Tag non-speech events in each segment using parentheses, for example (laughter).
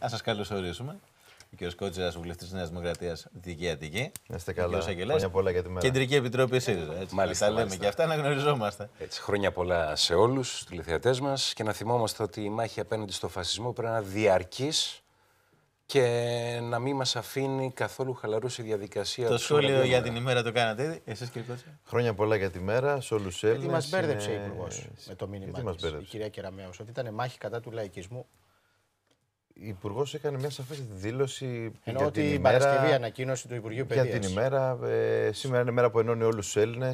Να σας καλωσορίσουμε. Ο κ. Κότσιρας, βουλευτής της Νέας Δημοκρατίας, Δυτική Αττική. είστε καλά. Ο πολλά για τη μέρα. Κεντρική Επιτροπή ΣΥΡΙΖΑ. Έτσι, μάλιστα, τα λέμε και αυτά να γνωριζόμαστε. Έτσι, χρόνια πολλά σε όλους τους τηλεθεατές μας και να θυμόμαστε ότι η μάχη απέναντι στο φασισμό πρέπει να είναι και να μην μας αφήνει καθόλου χαλαρούς η διαδικασία Το σχόλιο για την ημέρα το κάνατε, εσείς κύριε Κότσιρα. Χρόνια πολλά για τη μέρα, σε όλους τους Έλληνε. Γιατί μας μπέρδεψε η Υπουργός με το μήνυμα. της η κυρία Κεραμέο, ότι ήταν μάχη κατά του λαϊκισμού Υπουργός έκανε μια σαφή δήλωση. Ενώ ότι η Παρασκευή ανακοίνωση του Υπουργείου Παιδεία. Για την ημέρα. Ε, σήμερα είναι η μέρα που ενώνει όλους τους Έλληνες.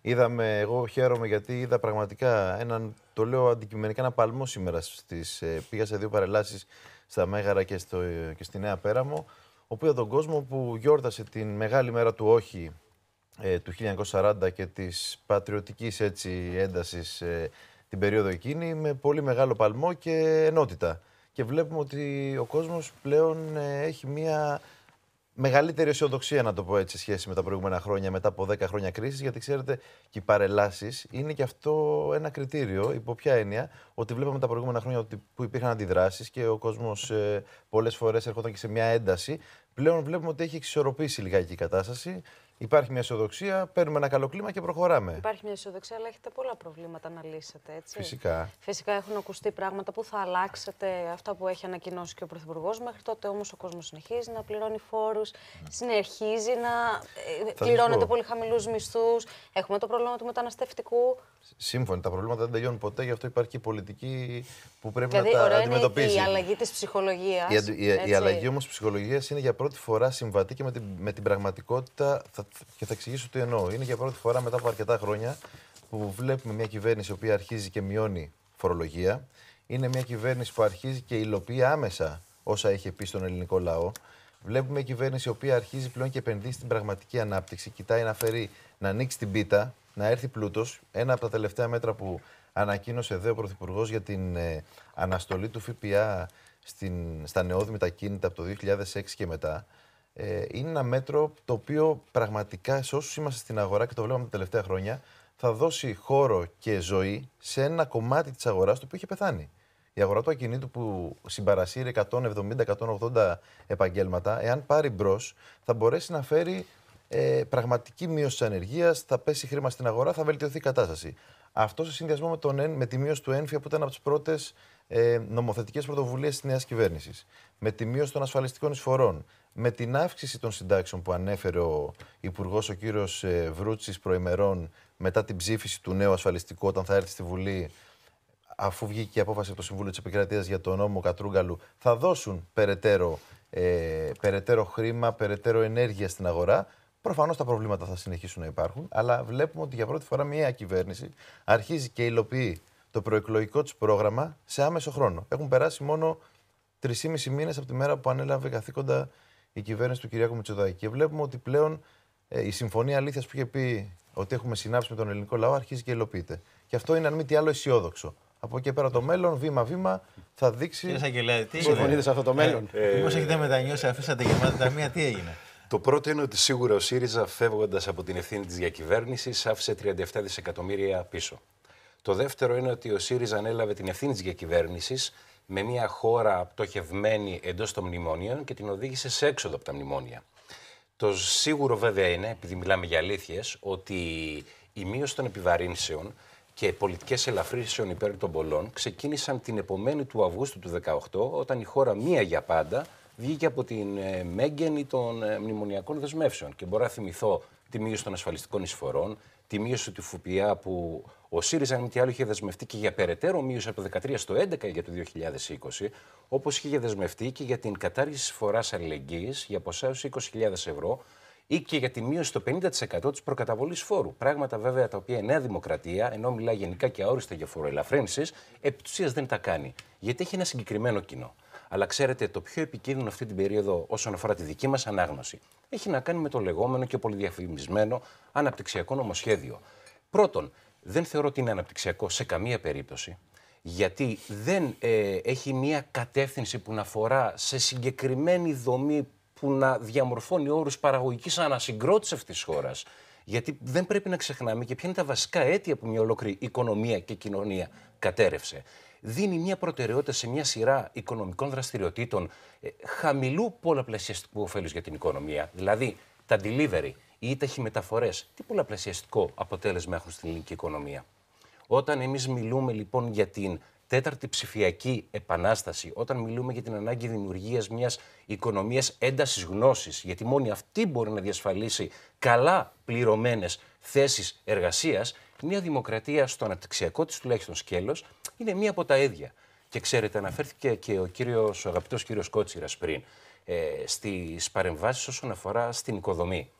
Είδαμε, εγώ χαίρομαι γιατί είδα πραγματικά έναν, το λέω αντικειμενικά, ένα παλμό σήμερα. Στις, ε, πήγα σε δύο παρελάσεις στα Μέγαρα και, στο, και στη Νέα Πέραμο. Όπου είδα τον κόσμο που γιόρτασε την μεγάλη μέρα του Όχι ε, του 1940 και της πατριωτικής έντασης ε, την περίοδο εκείνη με πολύ μεγάλο παλμό και ενότητα και βλέπουμε ότι ο κόσμος πλέον ε, έχει μια μεγαλύτερη αισιοδοξία, να το πω έτσι, σε σχέση με τα προηγούμενα χρόνια, μετά από 10 χρόνια κρίσης. Γιατί ξέρετε, και οι παρελάσεις είναι και αυτό ένα κριτήριο. Υπό ποια έννοια, ότι βλέπαμε τα προηγούμενα χρόνια ότι, που υπήρχαν αντιδράσεις και ο κόσμος ε, πολλές πολλέ φορές έρχονταν και σε μια ένταση. Πλέον βλέπουμε ότι έχει εξισορροπήσει λιγάκι η κατάσταση. Υπάρχει μια αισιοδοξία, παίρνουμε ένα καλό κλίμα και προχωράμε. Υπάρχει μια αισιοδοξία, αλλά έχετε πολλά προβλήματα να λύσετε, έτσι. Φυσικά. Φυσικά έχουν ακουστεί πράγματα που θα αλλάξετε, αυτά που έχει ανακοινώσει και ο Πρωθυπουργός. Μέχρι τότε όμως ο κόσμος συνεχίζει να πληρώνει φόρους, συνεχίζει να ε, θα πληρώνεται πολύ χαμηλούς μισθούς. Έχουμε το πρόβλημα του μεταναστευτικού. Σύμφωνα, τα προβλήματα δεν τελειώνουν ποτέ, γι' αυτό υπάρχει και πολιτική που πρέπει δηλαδή, να τα ωραία Είναι η αλλαγή της ψυχολογίας. Η, η, η, αλλαγή όμως ψυχολογίας είναι για πρώτη φορά συμβατή και με την, με την πραγματικότητα. Θα και θα εξηγήσω τι εννοώ. Είναι για πρώτη φορά μετά από αρκετά χρόνια που βλέπουμε μια κυβέρνηση που αρχίζει και μειώνει φορολογία. Είναι μια κυβέρνηση που αρχίζει και υλοποιεί άμεσα όσα έχει πει στον ελληνικό λαό. Βλέπουμε μια κυβέρνηση που αρχίζει πλέον και επενδύει στην πραγματική ανάπτυξη. Κοιτάει να φέρει, να ανοίξει την πίτα, να έρθει πλούτος. Ένα από τα τελευταία μέτρα που ανακοίνωσε εδώ ο Πρωθυπουργός για την ε, αναστολή του ΦΠΑ στην, στα νεόδημητα κίνητα από το 2006 και μετά. Ε, είναι ένα μέτρο το οποίο πραγματικά σε όσους είμαστε στην αγορά και το βλέπουμε τα τελευταία χρόνια, θα δώσει χώρο και ζωή σε ένα κομμάτι της αγοράς το οποίο είχε πεθάνει. Η αγορά του ακινήτου που συμπαρασύρει 170-180 επαγγέλματα, εάν πάρει μπρος, θα μπορέσει να φέρει ε, πραγματική μείωση της ανεργίας, θα πέσει χρήμα στην αγορά, θα βελτιωθεί η κατάσταση. Αυτό σε συνδυασμό με, τον, με τη μείωση του ΕΝΦΙΑ, που ήταν από τις πρώτες ε, νομοθετικές πρωτοβουλίες της νέας κυβέρνησης, με τη μείωση των ασφαλιστικών εισφορών, με την αύξηση των συντάξεων που ανέφερε ο Υπουργός ο κύριος ε, Βρούτσης προημερών μετά την ψήφιση του νέου ασφαλιστικού, όταν θα έρθει στη Βουλή, αφού βγήκε η απόφαση από το Συμβούλιο της Επικρατείας για τον νόμο Κατρούγκαλου, θα δώσουν περαιτέρω, ε, περαιτέρω χρήμα, περαιτέρω ενέργεια στην αγορά. Προφανώς τα προβλήματα θα συνεχίσουν να υπάρχουν, αλλά βλέπουμε ότι για πρώτη φορά μια κυβέρνηση αρχίζει και υλοποιεί το προεκλογικό της πρόγραμμα σε άμεσο χρόνο. Έχουν περάσει μόνο 3,5 μήνες από τη μέρα που ανέλαβε καθήκοντα η κυβέρνηση του Κυριάκου μητσοδακη Και βλέπουμε ότι πλέον η συμφωνία αλήθειας που είχε πει ότι έχουμε συνάψει με τον ελληνικό λαό αρχίζει και υλοποιείται. Και αυτό είναι αν μη τι άλλο αισιόδοξο. Από εκεί πέρα το μέλλον, βήμα-βήμα, θα δείξει. Κύριε Σαγγελέα, τι συμφωνείτε σε αυτό το μέλλον. Μήπω έχετε μετανιώσει, αφήσατε γεμάτα τα τι έγινε. Το πρώτο είναι ότι σίγουρα ο ΣΥΡΙΖΑ, φεύγοντας από την ευθύνη της διακυβέρνησης, άφησε 37 δισεκατομμύρια πίσω. Το δεύτερο είναι ότι ο ΣΥΡΙΖΑ ανέλαβε την ευθύνη της διακυβέρνησης με μια χώρα πτωχευμένη εντός των μνημονίων και την οδήγησε σε έξοδο από τα μνημόνια. Το σίγουρο βέβαια είναι, επειδή μιλάμε για αλήθειες, ότι η μείωση των επιβαρύνσεων και πολιτικές ελαφρύνσεων υπέρ των πολλών ξεκίνησαν την επομένη του Αυγούστου του 2018 όταν η χώρα μία για πάντα βγήκε από την ε, μέγενη των ε, μνημονιακών δεσμεύσεων. Και μπορώ να θυμηθώ τη μείωση των ασφαλιστικών εισφορών, τη μείωση του ΦΟΠΙΑ που ο ΣΥΡΙΖΑ, αν μη τι άλλο, είχε δεσμευτεί και για περαιτέρω μείωση από το 2013 στο 11 για το 2020, όπως είχε δεσμευτεί και για την κατάργηση φοράς αλληλεγγύης για ποσά 20.000 ευρώ ή και για τη μείωση στο 50% της προκαταβολής φόρου. Πράγματα βέβαια τα οποία η Νέα Δημοκρατία, ενώ μιλάει γενικά και αόριστα για φοροελαφρύνσεις, επί δεν τα κάνει. Γιατί έχει ένα συγκεκριμένο κοινό. Αλλά ξέρετε, το πιο επικίνδυνο αυτή την περίοδο όσον αφορά τη δική μας ανάγνωση έχει να κάνει με το λεγόμενο και πολυδιαφημισμένο αναπτυξιακό νομοσχέδιο. Πρώτον, δεν θεωρώ ότι είναι αναπτυξιακό σε καμία περίπτωση, γιατί δεν ε, έχει μία κατεύθυνση που να αφορά σε συγκεκριμένη δομή που να διαμορφώνει όρους παραγωγικής ανασυγκρότησης αυτής της χώρας. Γιατί δεν πρέπει να ξεχνάμε και ποια είναι τα βασικά αίτια που μια ολόκληρη οικονομία και κοινωνία κατέρευσε δίνει μια προτεραιότητα σε μια σειρά οικονομικών δραστηριοτήτων ε, χαμηλού πολλαπλασιαστικού ωφέλους για την οικονομία. Δηλαδή τα delivery ή τα ταχυμεταφορέ. Τι πολλαπλασιαστικό αποτέλεσμα έχουν στην ελληνική οικονομία. Όταν εμείς μιλούμε λοιπόν για την τέταρτη ψηφιακή επανάσταση, όταν μιλούμε για την ανάγκη δημιουργίας μιας οικονομίας έντασης γνώσης, γιατί μόνη αυτή μπορεί να διασφαλίσει καλά πληρωμένες θέσεις εργασίας, η Νέα Δημοκρατία, στο αναπτυξιακό της τουλάχιστον σκέλος, είναι μία από τα ίδια. Και ξέρετε, αναφέρθηκε και ο, κύριος, ο αγαπητός κύριος Κότσιρας πριν ε, στις παρεμβάσεις όσον αφορά στην οικοδομή.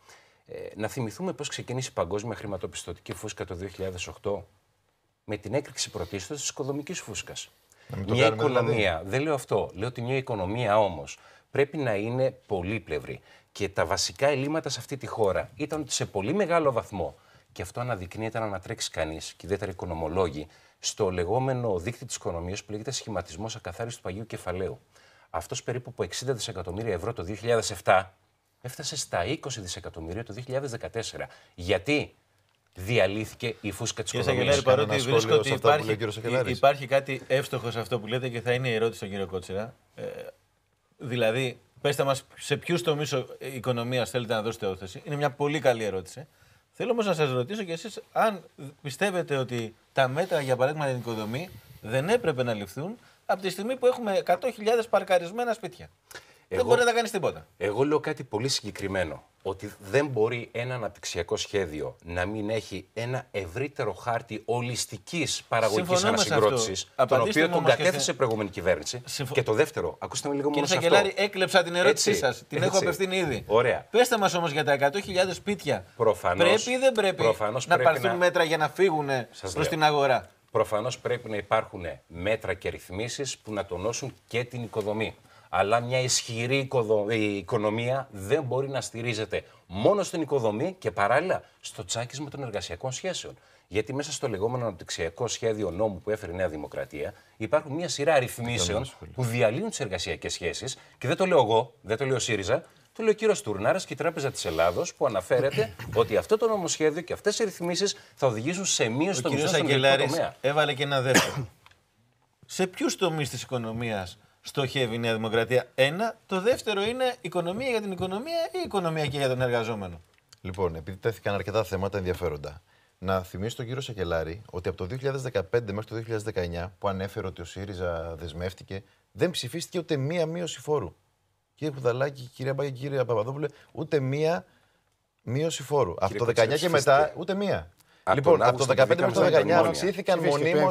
Ε, να θυμηθούμε πώς ξεκίνησε η παγκόσμια χρηματοπιστωτική φούσκα το 2008 με την έκρηξη πρωτίστως της οικοδομικής φούσκας. Μια δηλαδή. οικονομία, δεν λέω αυτό, λέω ότι μια οικονομία όμως πρέπει να είναι πολύπλευρη. Και τα βασικά ελλείμματα σε αυτή τη χώρα ήταν ότι σε πολύ μεγάλο βαθμό και αυτό αναδεικνύεται να ανατρέξει κανείς, και ιδιαίτερα οικονομολόγοι, στο λεγόμενο δίκτυο της οικονομίας που λέγεται σχηματισμός ακαθάριστου παγίου κεφαλαίου. Αυτός περίπου από 60 δισεκατομμύρια ευρώ το 2007 έφτασε στα 20 δισεκατομμύρια το 2014. Γιατί διαλύθηκε η φούσκα της οικονομία. Κύριε Σακελάρη, παρότι βρίσκω ότι υπάρχει, υπάρχει κάτι εύστοχο σε αυτό που λέτε και θα είναι η ερώτηση στον κύριο Κότσιρα. Ε, δηλαδή, πέστε μας σε ποιους τομείς οικονομίας θέλετε να δώσετε όθεση. Είναι μια πολύ καλή ερώτηση. Θέλω όμως να σας ρωτήσω κι εσείς αν πιστεύετε ότι τα μέτρα για παράδειγμα την οικοδομή δεν έπρεπε να ληφθούν από τη στιγμή που έχουμε 100.000 παρκαρισμένα σπίτια. Εγώ, δεν μπορεί να κάνεις τίποτα. Εγώ λέω κάτι πολύ συγκεκριμένο. Ότι δεν μπορεί ένα αναπτυξιακό σχέδιο να μην έχει ένα ευρύτερο χάρτη ολιστικής παραγωγικής ανασυγκρότησης, τον οποίο τον κατέθεσε η προηγούμενη κυβέρνηση. Και το δεύτερο, ακούστε με λίγο μόνο. Κύριε Σακελάρη, έκλεψα την ερώτησή σας. Την έχω απευθύνει ήδη. Ωραία. Πέστε μας όμως για τα 100.000 σπίτια. Προφανώς, πρέπει ή δεν πρέπει, να πάρθουν μέτρα για να φύγουν προ την αγορά. Προφανώς πρέπει να υπάρχουν μέτρα και ρυθμίσεις που να τονώσουν και την οικοδομή αλλά μια ισχυρή οικονομία δεν μπορεί να στηρίζεται μόνο στην οικοδομή και παράλληλα στο τσάκισμα των εργασιακών σχέσεων. Γιατί μέσα στο λεγόμενο αναπτυξιακό σχέδιο νόμου που έφερε η Νέα Δημοκρατία υπάρχουν μια σειρά αριθμίσεων που διαλύουν τις εργασιακές σχέσεις. Και δεν το λέω εγώ, δεν το λέω ΣΥΡΙΖΑ, το λέει ο κύριος Τουρνάρας και η Τράπεζα της Ελλάδος που αναφέρεται (coughs) ότι αυτό το νομοσχέδιο και αυτές οι ρυθμίσεις θα οδηγήσουν σε μείωση των μισθών στον τομέα. Έβαλε και ένα δεύτερο. (coughs) σε ποιους τομείς της οικονομίας στοχεύει η Νέα Δημοκρατία. Ένα. Το δεύτερο είναι οικονομία για την οικονομία ή οικονομία και για τον εργαζόμενο. Λοιπόν, επειδή τέθηκαν αρκετά θέματα ενδιαφέροντα. Να θυμίσω τον κύριο Σακελάρη ότι από το 2015 μέχρι το 2019, που ανέφερε ότι ο ΣΥΡΙΖΑ δεσμεύτηκε, δεν ψηφίστηκε ούτε μία μείωση φόρου. Κύριε Κουδαλάκη, κυρία Μπάγκη, κύριε Παπαδόπουλε, ούτε μία μείωση φόρου. Κύριε από το 19 και μετά, ούτε μία. λοιπόν, από το 2015 μέχρι το 2019 αυξήθηκαν μονίμω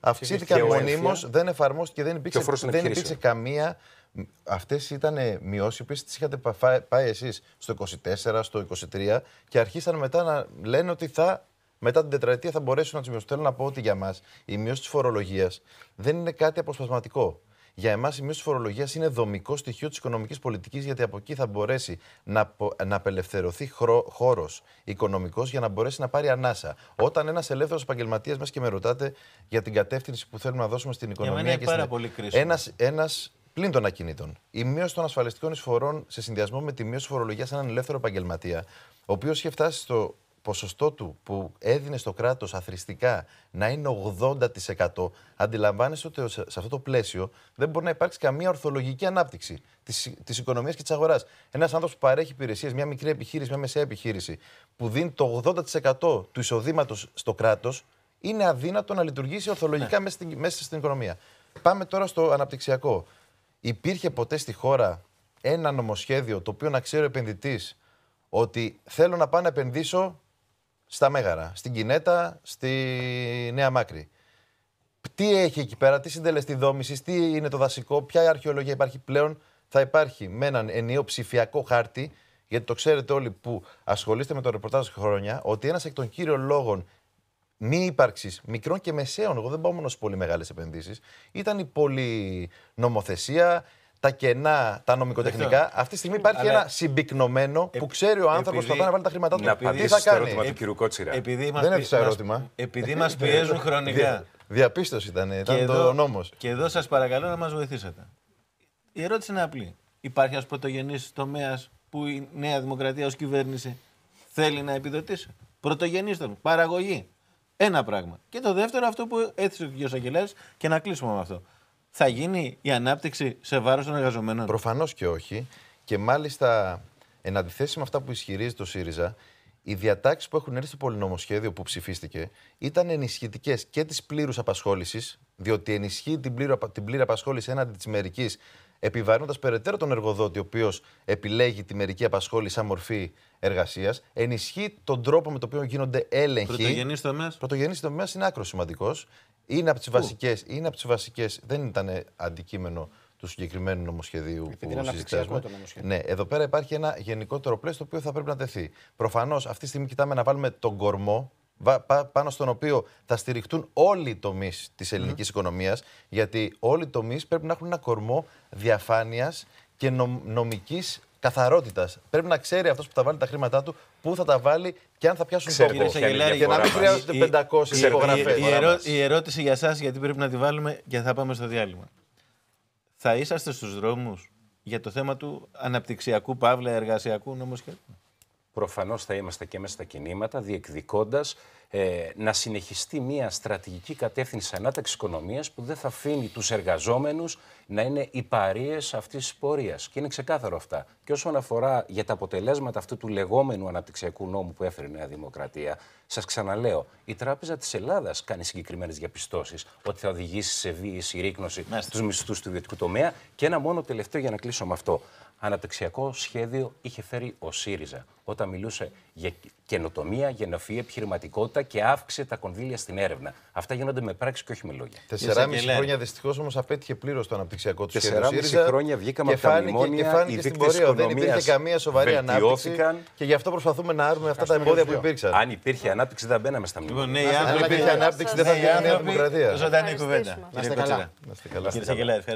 Αυξήθηκαν μονίμω, δεν εφαρμόστηκε, δεν υπήρξε, δεν υπήρξε καμία. Αυτές ήταν μειώσει που τις είχατε πάει εσείς στο 24, στο 23 και αρχίσαν μετά να λένε ότι θα μετά την τετραετία θα μπορέσουν να τις μειώσουν. Θέλω να πω ότι για μας η μείωση της φορολογίας δεν είναι κάτι αποσπασματικό για εμάς η μείωση της φορολογίας είναι δομικό στοιχείο της οικονομικής πολιτικής, γιατί από εκεί θα μπορέσει να, να απελευθερωθεί χώρος οικονομικός για να μπορέσει να πάρει ανάσα. Όταν ένας ελεύθερος επαγγελματίας, μέσα και με ρωτάτε για την κατεύθυνση που θέλουμε να δώσουμε στην οικονομία. Για μένα είναι πάρα πολύ πλην των ακινήτων. Η μείωση των ασφαλιστικών εισφορών σε συνδυασμό με τη μείωση φορολογίας σε έναν ελεύθερο επαγγελματία, ο οποίος είχε φτάσει στο ποσοστό του που έδινε στο κράτος αθρηστικά να είναι 80%, αντιλαμβάνεσαι ότι σε αυτό το πλαίσιο δεν μπορεί να υπάρξει καμία ορθολογική ανάπτυξη της, της οικονομίας και της αγοράς. Ένας άνθρωπος που παρέχει υπηρεσίες, μια μικρή επιχείρηση, μια μεσαία επιχείρηση, που δίνει το 80% του εισοδήματος στο κράτος, είναι αδύνατο να λειτουργήσει ορθολογικά ναι. μέσα, στην, μέσα στην οικονομία. Πάμε τώρα στο αναπτυξιακό. Υπήρχε ποτέ στη χώρα ένα νομοσχέδιο το οποίο να ξέρει ο επενδυτής ότι θέλω να πάω να επενδύσω στα Μέγαρα, στην Κινέτα, στη Νέα Μάκρη. Τι έχει εκεί πέρα, τι συντελεστή δόμησης, τι είναι το δασικό, ποια αρχαιολογία υπάρχει πλέον. Θα υπάρχει με έναν ενίο ψηφιακό χάρτη, γιατί το ξέρετε όλοι που ασχολείστε με το ρεπορτάζ χρόνια, ότι ένας εκ των κύριων λόγων μη ύπαρξης μικρών και μεσαίων, εγώ δεν πάω μόνο σε πολύ μεγάλες επενδύσεις, ήταν η πολυνομοθεσία, τα κενά, τα νομικοτεχνικά. Αυτή, τη στιγμή υπάρχει Αλλά... ένα συμπυκνωμένο που ξέρει ο άνθρωπο που θα πάει να βάλει τα χρήματά του. Να θα το ερώτημα του ε, κ. Κότσιρα. Επειδή Δεν Επειδή ε, μας ε, πιέζουν χρονικά. Διαπίστωση ήταν, ήταν το νόμος. Και εδώ σας παρακαλώ να μας βοηθήσετε. Η ερώτηση είναι απλή. Υπάρχει ένας πρωτογενής τομέας που η Νέα Δημοκρατία ως κυβέρνηση θέλει να επιδοτήσει. Πρωτογενής τομέα. Παραγωγή. Ένα πράγμα. Και το δεύτερο, αυτό που έθεσε ο κ. Αγγελέα, και να κλείσουμε με αυτό θα γίνει η ανάπτυξη σε βάρος των εργαζομένων. Προφανώς και όχι. Και μάλιστα, εν αντιθέσει με αυτά που ισχυρίζει το ΣΥΡΙΖΑ, οι διατάξεις που έχουν έρθει στο πολυνομοσχέδιο που ψηφίστηκε ήταν ενισχυτικές και της πλήρους απασχόλησης, διότι ενισχύει την πλήρη, την πλήρη απασχόληση έναντι της μερικής, επιβαρύνοντας περαιτέρω τον εργοδότη, ο οποίος επιλέγει τη μερική απασχόληση σαν μορφή εργασίας, ενισχύει τον τρόπο με τον οποίο γίνονται έλεγχοι. Πρωτογενή τομέα. Πρωτογενή τομέας είναι άκρος σημαντικός. Είναι από τι βασικές. Είναι από τις βασικές. Δεν ήταν αντικείμενο του συγκεκριμένου νομοσχεδίου Επειδή που συζητάμε. Ναι, εδώ πέρα υπάρχει ένα γενικότερο πλαίσιο το οποίο θα πρέπει να τεθεί. Προφανώς αυτή τη στιγμή κοιτάμε να βάλουμε τον κορμό πάνω στον οποίο θα στηριχτούν όλοι οι τομείς της ελληνικής mm. οικονομίας, γιατί όλοι οι τομείς πρέπει να έχουν ένα κορμό διαφάνειας και νομικής καθαρότητας. Πρέπει να ξέρει αυτός που θα βάλει τα χρήματά του πού θα τα βάλει και αν θα πιάσουν τον κόπο. για να μην χρειάζονται 500 υπογραφές. Η ερώτηση για εσά, γιατί πρέπει να τη βάλουμε και θα πάμε στο διάλειμμα. Θα είσαστε στους δρόμους για το θέμα του αναπτυξιακού, παύλα, εργασιακού νομοσχεδίου προφανώς θα είμαστε και μέσα στα κινήματα, διεκδικώντας ε, να συνεχιστεί μια στρατηγική κατεύθυνση ανάταξης οικονομίας που δεν θα αφήνει τους εργαζόμενους να είναι οι παρείες αυτής της πορείας. Και είναι ξεκάθαρο αυτά. Και όσον αφορά για τα αποτελέσματα αυτού του λεγόμενου αναπτυξιακού νόμου που έφερε η Νέα Δημοκρατία, σας ξαναλέω, η Τράπεζα της Ελλάδας κάνει συγκεκριμένες διαπιστώσεις ότι θα οδηγήσει σε βίαιη συρρήκνωση τους μισθούς του ιδιωτικού τομέα. Και ένα μόνο τελευταίο για να κλείσω με αυτό αναπτυξιακό σχέδιο είχε φέρει ο ΣΥΡΙΖΑ όταν μιλούσε για καινοτομία, γενοφή, επιχειρηματικότητα και αύξησε τα κονδύλια στην έρευνα. Αυτά γίνονται με πράξη και όχι με λόγια. Τεσσερά μισή χρόνια δυστυχώς όμως απέτυχε πλήρως το αναπτυξιακό του σχέδιο. μισή χρόνια βγήκαμε από τα μνημόνια. Και φάνηκε στην πορεία. Δεν υπήρχε καμία σοβαρή ανάπτυξη. Και γι' αυτό προσπαθούμε να άρουμε αυτά τα εμπόδια που υπήρξαν. Αν υπήρχε ανάπτυξη, δεν μπαίναμε στα λοιπόν, μνημόνια. Ναι, Αν υπήρχε ανάπτυξη, δεν θα ναι, βγαίναμε η δημοκρατία. Ζωντανή κουβέντα. Να είστε καλά.